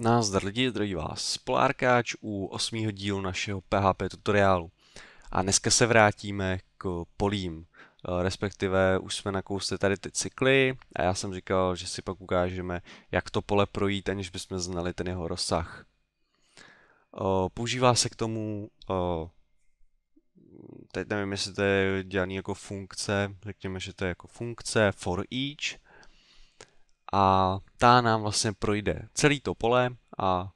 Nazdar lidi, zdraví vás Polárkáč u osmého dílu našeho PHP tutoriálu. A dneska se vrátíme k polím, eh, respektive už jsme nakousli tady ty cykly a já jsem říkal, že si pak ukážeme, jak to pole projít, aniž bychom znali ten jeho rozsah. Eh, používá se k tomu, eh, teď nevím, jestli to je dělaný jako funkce, řekněme, že to je jako funkce for each, a ta nám vlastně projde celý to pole a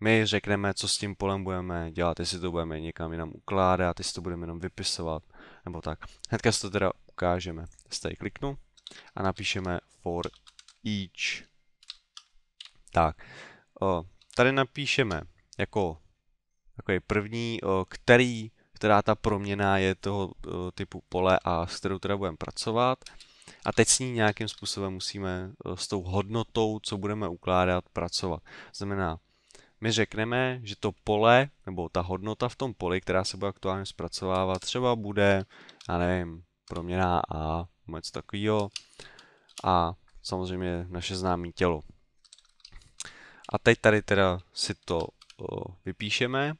my řekneme, co s tím polem budeme dělat, jestli to budeme někam jinam ukládat, jestli to budeme jenom vypisovat, nebo tak. Hnedka si to teda ukážeme. Z tady kliknu a napíšeme for each. Tak, o, tady napíšeme jako takový první, o, který, která ta proměna je toho o, typu pole a s kterou teda budeme pracovat a teď s ní nějakým způsobem musíme eh, s tou hodnotou, co budeme ukládat, pracovat. Znamená, my řekneme, že to pole, nebo ta hodnota v tom poli, která se bude aktuálně zpracovávat, třeba bude, já nevím, proměná A, něco takového, a samozřejmě naše známé tělo. A teď tady teda si to eh, vypíšeme,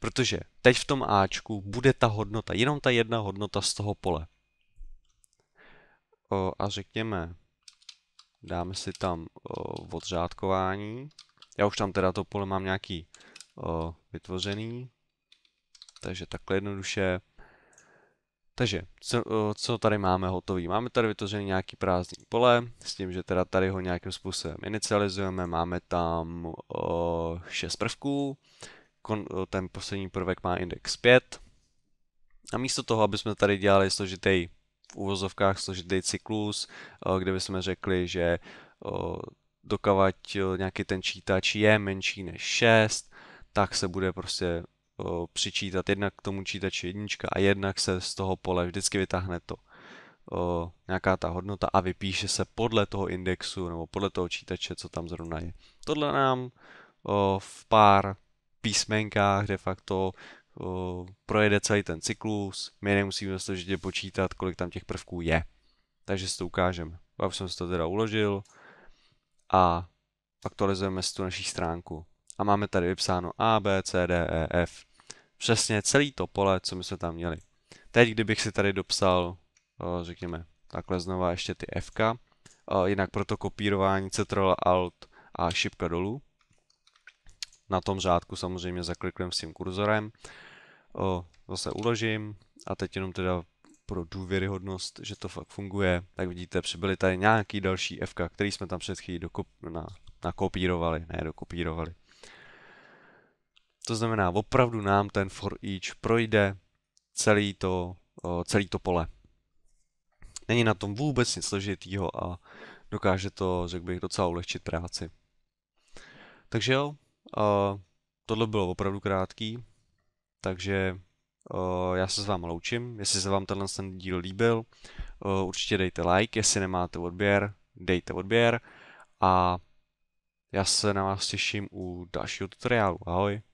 protože teď v tom Ačku bude ta hodnota, jenom ta jedna hodnota z toho pole o, a řekněme, dáme si tam o, odřádkování. Já už tam teda to pole mám nějaký o, vytvořený, takže takhle jednoduše. Takže, co, co tady máme hotový? Máme tady vytvořený nějaký prázdný pole, s tím, že teda tady ho nějakým způsobem inicializujeme, máme tam o, 6 prvků, kon, o, ten poslední prvek má index 5, a místo toho, aby jsme tady dělali složitý v uvozovkách složitý cyklus, eh, kde bychom řekli, že eh, dokavať eh, nějaký ten čítač je menší než 6, tak se bude prostě přičítat jednak k tomu čítači jednička a jednak se z toho pole vždycky vytáhne to nějaká ta hodnota a vypíše se podle toho indexu nebo podle toho čítače, co tam zrovna je. Tohle nám v pár písmenkách de facto projede celý ten cyklus, my nemusíme složitě počítat, kolik tam těch prvků je. Takže si to ukážeme. Já už jsem si to teda uložil a aktualizujeme si tu naší stránku. A máme tady vypsáno A, B, C, D, E, F. Přesně celý to pole, co my jsme tam měli. Teď, kdybych si tady dopsal, řekněme, takhle znova ještě ty F, jinak pro to kopírování Ctrl, Alt a šipka dolů, na tom řádku samozřejmě zakliknem s tím kurzorem, zase uložím a teď jenom teda pro důvěryhodnost, že to fakt funguje, tak vidíte, přibyly tady nějaký další FK, který jsme tam před chvílí na, nakopírovali, ne dokopírovali. To znamená, opravdu nám ten for each projde celý to, celý to pole. Není na tom vůbec nic složitýho a dokáže to, řekl bych, docela ulehčit práci. Takže jo, Uh, tohle bylo opravdu krátký, takže eh, já se s vámi loučím. Jestli se vám tenhle ten díl líbil, eh, určitě dejte like, jestli nemáte odběr, dejte odběr a já se na vás těším u dalšího tutoriálu. Ahoj!